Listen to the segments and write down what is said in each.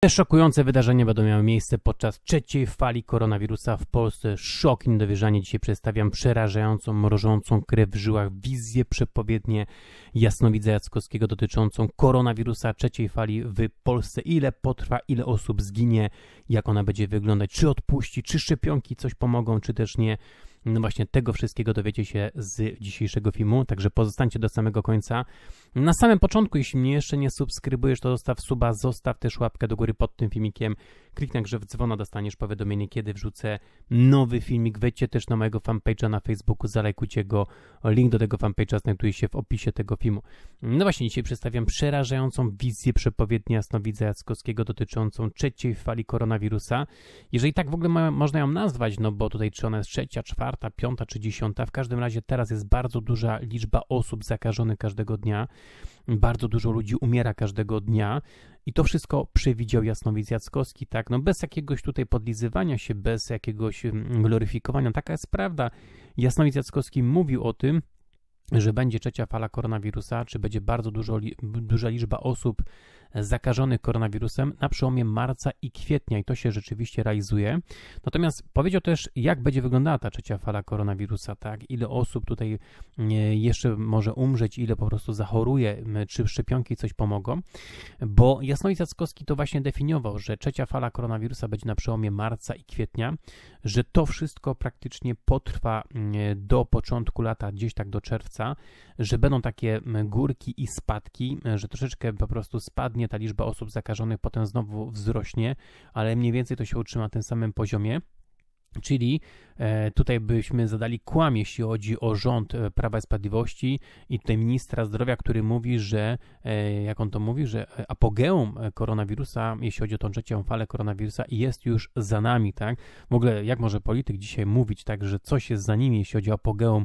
Te szokujące wydarzenia będą miały miejsce podczas trzeciej fali koronawirusa w Polsce. Szok i niedowierzanie. Dzisiaj przedstawiam przerażającą, mrożącą krew w żyłach wizję przepowiednie Jasnowidza Jackowskiego dotyczącą koronawirusa trzeciej fali w Polsce. Ile potrwa, ile osób zginie, jak ona będzie wyglądać, czy odpuści, czy szczepionki coś pomogą, czy też nie. No właśnie tego wszystkiego dowiecie się z dzisiejszego filmu, także pozostańcie do samego końca. Na samym początku, jeśli mnie jeszcze nie subskrybujesz, to zostaw suba, zostaw też łapkę do góry pod tym filmikiem, kliknij w dzwona, dostaniesz powiadomienie, kiedy wrzucę nowy filmik. Wejdźcie też na mojego fanpage'a na Facebooku, zalajkujcie go. Link do tego fanpage'a znajduje się w opisie tego filmu. No właśnie, dzisiaj przedstawiam przerażającą wizję przepowiedni Jasnowidza Jackowskiego dotyczącą trzeciej fali koronawirusa. Jeżeli tak w ogóle ma, można ją nazwać, no bo tutaj czy ona jest trzecia, czwarta, czwarta, piąta czy dziesiąta. W każdym razie teraz jest bardzo duża liczba osób zakażonych każdego dnia. Bardzo dużo ludzi umiera każdego dnia. I to wszystko przewidział Jasnowidz Jackowski, tak, no bez jakiegoś tutaj podlizywania się, bez jakiegoś mm, gloryfikowania. Taka jest prawda. Jasnowidz Jackowski mówił o tym, że będzie trzecia fala koronawirusa, czy będzie bardzo dużo, duża liczba osób zakażonych koronawirusem na przełomie marca i kwietnia i to się rzeczywiście realizuje. Natomiast powiedział też, jak będzie wyglądała ta trzecia fala koronawirusa, tak? Ile osób tutaj e, jeszcze może umrzeć, ile po prostu zachoruje, czy szczepionki coś pomogą, bo Jasnowic Jackowski to właśnie definiował, że trzecia fala koronawirusa będzie na przełomie marca i kwietnia, że to wszystko praktycznie potrwa do początku lata, gdzieś tak do czerwca, że będą takie górki i spadki, że troszeczkę po prostu spadnie pewnie ta liczba osób zakażonych potem znowu wzrośnie, ale mniej więcej to się utrzyma na tym samym poziomie. Czyli e, tutaj byśmy zadali kłam, jeśli chodzi o rząd e, Prawa i Sprawiedliwości i tutaj ministra zdrowia, który mówi, że, e, jak on to mówi, że apogeum koronawirusa, jeśli chodzi o tą trzecią falę koronawirusa, jest już za nami, tak? W ogóle jak może polityk dzisiaj mówić, tak, że coś jest za nimi, jeśli chodzi o apogeum,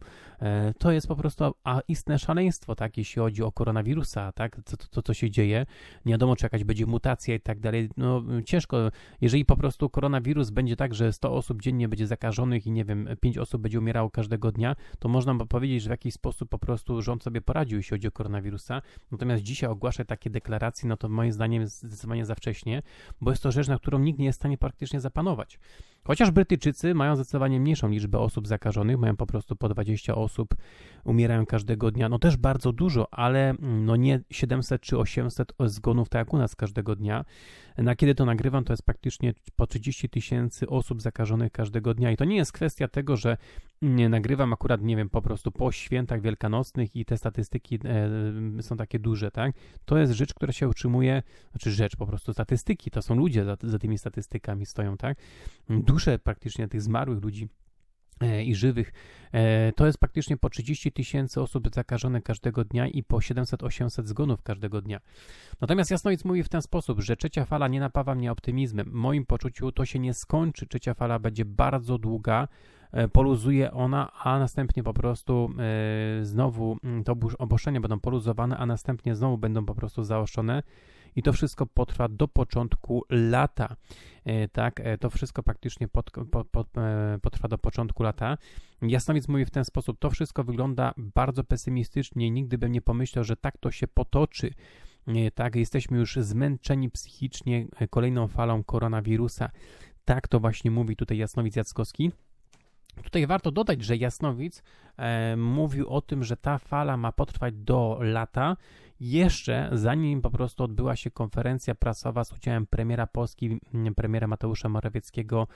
to jest po prostu a istne szaleństwo, tak, jeśli chodzi o koronawirusa, tak, to, to, to co się dzieje, nie wiadomo, czy jakaś będzie mutacja i tak dalej, no ciężko, jeżeli po prostu koronawirus będzie tak, że 100 osób dziennie dziennie będzie zakażonych i nie wiem, pięć osób będzie umierało każdego dnia, to można by powiedzieć, że w jakiś sposób po prostu rząd sobie poradził, jeśli chodzi o koronawirusa. Natomiast dzisiaj ogłaszać takie deklaracje, no to moim zdaniem jest zdecydowanie za wcześnie, bo jest to rzecz, na którą nikt nie jest w stanie praktycznie zapanować. Chociaż Brytyjczycy mają zdecydowanie mniejszą liczbę osób zakażonych, mają po prostu po 20 osób, umierają każdego dnia, no też bardzo dużo, ale mm, no nie 700 czy 800 zgonów tak jak u nas każdego dnia. Na kiedy to nagrywam, to jest praktycznie po 30 tysięcy osób zakażonych każdego dnia i to nie jest kwestia tego, że nie nagrywam akurat, nie wiem, po prostu po świętach wielkanocnych i te statystyki e, są takie duże, tak? To jest rzecz, która się utrzymuje, znaczy rzecz po prostu, statystyki, to są ludzie za, za tymi statystykami stoją, tak? Dusze praktycznie tych zmarłych ludzi e, i żywych. E, to jest praktycznie po 30 tysięcy osób zakażonych każdego dnia i po 700-800 zgonów każdego dnia. Natomiast Jasnowic mówi w ten sposób, że trzecia fala nie napawa mnie optymizmem. W moim poczuciu to się nie skończy. Trzecia fala będzie bardzo długa, E, poluzuje ona, a następnie po prostu e, znowu mm, to obostrzenia będą poluzowane, a następnie znowu będą po prostu zaoszczone i to wszystko potrwa do początku lata. E, tak, to wszystko praktycznie pod, pod, pod, potrwa do początku lata. Jasnowic mówi w ten sposób: To wszystko wygląda bardzo pesymistycznie. Nigdy bym nie pomyślał, że tak to się potoczy. Tak, jesteśmy już zmęczeni psychicznie kolejną falą koronawirusa. Tak to właśnie mówi tutaj Jasnowic Jackowski. Tutaj warto dodać, że Jasnowic e, mówił o tym, że ta fala ma potrwać do lata, jeszcze zanim po prostu odbyła się konferencja prasowa z udziałem premiera Polski, premiera Mateusza Morawieckiego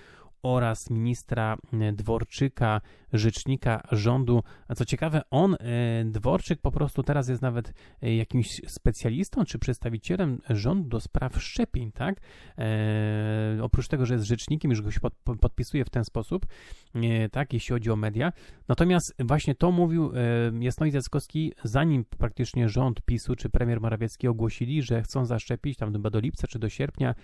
oraz ministra e, Dworczyka, rzecznika rządu. A co ciekawe, on, e, Dworczyk, po prostu teraz jest nawet e, jakimś specjalistą czy przedstawicielem rządu do spraw szczepień, tak? E, oprócz tego, że jest rzecznikiem, już go się pod, podpisuje w ten sposób, e, tak, jeśli chodzi o media. Natomiast właśnie to mówił e, Jasnowid zanim praktycznie rząd PiSu czy premier Morawiecki ogłosili, że chcą zaszczepić tam chyba do lipca czy do sierpnia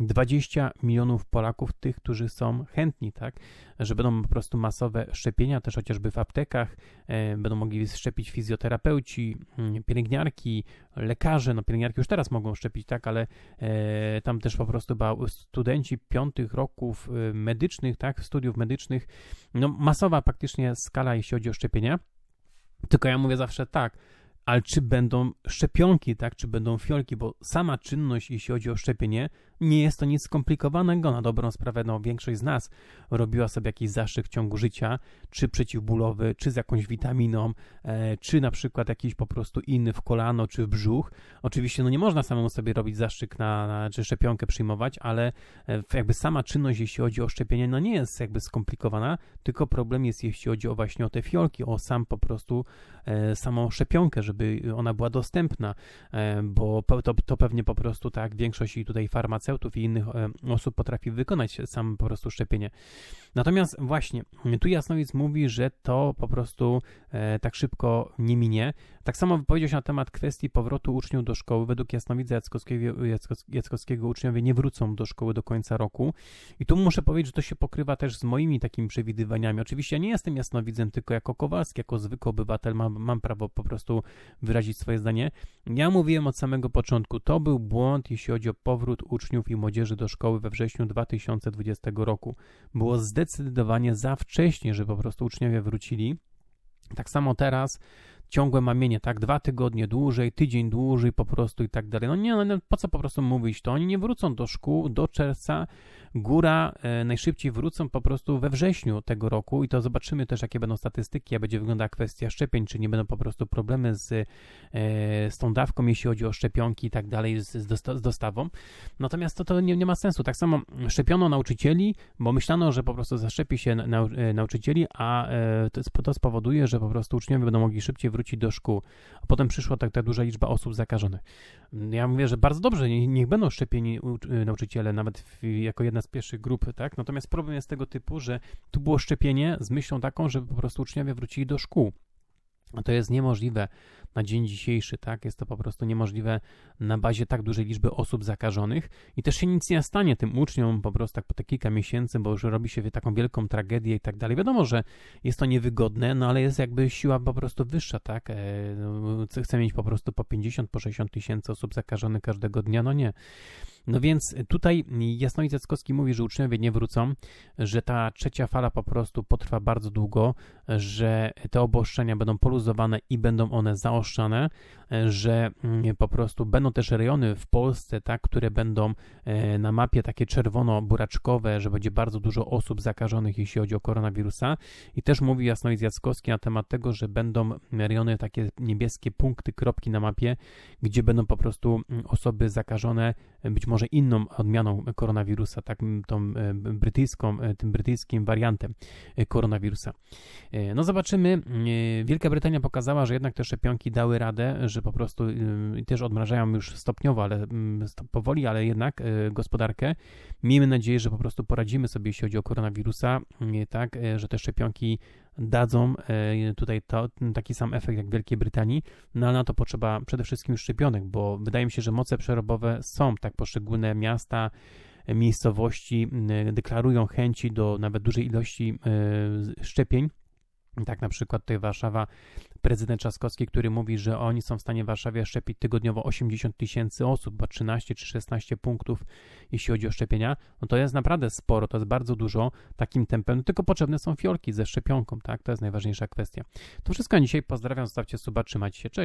20 milionów Polaków, tych, którzy są chętni, tak, że będą po prostu masowe szczepienia, też chociażby w aptekach, e, będą mogli szczepić fizjoterapeuci, mm, pielęgniarki, lekarze, no pielęgniarki już teraz mogą szczepić, tak, ale e, tam też po prostu studenci piątych roków e, medycznych, tak, studiów medycznych, no masowa praktycznie skala, jeśli chodzi o szczepienia, tylko ja mówię zawsze tak, ale czy będą szczepionki, tak, czy będą fiolki, bo sama czynność, jeśli chodzi o szczepienie, nie jest to nic skomplikowanego, na dobrą sprawę no, większość z nas robiła sobie jakiś zaszczyt w ciągu życia, czy przeciwbólowy, czy z jakąś witaminą, e, czy na przykład jakiś po prostu inny w kolano, czy w brzuch. Oczywiście no, nie można samemu sobie robić zaszczyt na, na czy szczepionkę przyjmować, ale e, jakby sama czynność, jeśli chodzi o szczepienie, no nie jest jakby skomplikowana, tylko problem jest, jeśli chodzi o właśnie o te fiolki, o sam po prostu e, samą szczepionkę, żeby ona była dostępna, e, bo to, to pewnie po prostu tak większość tutaj farmaceutów farmaceutów i innych e, osób potrafi wykonać sam po prostu szczepienie. Natomiast właśnie, tu Jasnowic mówi, że to po prostu e, tak szybko nie minie. Tak samo wypowiedział się na temat kwestii powrotu uczniów do szkoły. Według Jasnowidza Jackowskiego, Jackowskiego uczniowie nie wrócą do szkoły do końca roku. I tu muszę powiedzieć, że to się pokrywa też z moimi takimi przewidywaniami. Oczywiście ja nie jestem jasnowidzem, tylko jako Kowalski, jako zwykły obywatel mam, mam prawo po prostu wyrazić swoje zdanie. Ja mówiłem od samego początku, to był błąd, jeśli chodzi o powrót uczniów uczniów i młodzieży do szkoły we wrześniu 2020 roku. Było zdecydowanie za wcześnie, że po prostu uczniowie wrócili. Tak samo teraz ciągłe mamienie, tak, dwa tygodnie dłużej, tydzień dłużej po prostu i tak dalej. No nie, no, no po co po prostu mówić to? Oni nie wrócą do szkół do czerwca, góra e, najszybciej wrócą po prostu we wrześniu tego roku i to zobaczymy też, jakie będą statystyki, jak będzie wyglądała kwestia szczepień, czy nie będą po prostu problemy z, e, z tą dawką, jeśli chodzi o szczepionki i tak dalej, z, z dostawą. Natomiast to, to nie, nie, ma sensu. Tak samo szczepiono nauczycieli, bo myślano, że po prostu zaszczepi się e, nauczycieli, a e, to, to spowoduje, że po prostu uczniowie będą mogli szybciej wrócić wrócić do szkół, a potem przyszła tak ta duża liczba osób zakażonych. Ja mówię, że bardzo dobrze, niech będą szczepieni y, nauczyciele, nawet w, jako jedna z pierwszych grup, tak? Natomiast problem jest tego typu, że tu było szczepienie z myślą taką, żeby po prostu uczniowie wrócili do szkół to jest niemożliwe na dzień dzisiejszy, tak? Jest to po prostu niemożliwe na bazie tak dużej liczby osób zakażonych i też się nic nie stanie tym uczniom po prostu tak po te kilka miesięcy, bo już robi się taką wielką tragedię i tak dalej. Wiadomo, że jest to niewygodne, no ale jest jakby siła po prostu wyższa, tak? E, no, Chcę mieć po prostu po 50, po 60 tysięcy osób zakażonych każdego dnia, no nie. No więc y, tutaj Jasnowic Jackowski mówi, że uczniowie nie wrócą, że ta trzecia fala po prostu potrwa bardzo długo, że te obostrzenia będą poluzowane i będą one zaostrzane że mm, po prostu będą też rejony w Polsce, tak, które będą e, na mapie takie czerwono-buraczkowe, że będzie bardzo dużo osób zakażonych, jeśli chodzi o koronawirusa. I też mówi i Zjackowski na temat tego, że będą rejony, takie niebieskie punkty, kropki na mapie, gdzie będą po prostu mm, osoby zakażone być może inną odmianą koronawirusa, tak, tą e, brytyjską, e, tym brytyjskim wariantem koronawirusa. No zobaczymy. Wielka Brytania pokazała, że jednak te szczepionki dały radę, że że po prostu y, też odmrażają już stopniowo, ale mm, powoli, ale jednak y, gospodarkę. Miejmy nadzieję, że po prostu poradzimy sobie, jeśli chodzi o koronawirusa, mm, tak, y, że te szczepionki dadzą tutaj to, taki sam efekt jak w Wielkiej Brytanii, no ale na to potrzeba przede wszystkim szczepionek, bo wydaje mi się, że moce przerobowe są, tak poszczególne miasta, miejscowości deklarują chęci do nawet dużej ilości szczepień tak na przykład tutaj Warszawa, prezydent Trzaskowski, który mówi, że oni są w stanie w Warszawie szczepić tygodniowo 80 tysięcy osób, bo 13 czy 16 punktów, jeśli chodzi o szczepienia, no to jest naprawdę sporo, to jest bardzo dużo takim tempem, no tylko potrzebne są fiolki ze szczepionką, tak? To jest najważniejsza kwestia. To wszystko na dzisiaj, pozdrawiam, zostawcie suba, trzymajcie się, cześć!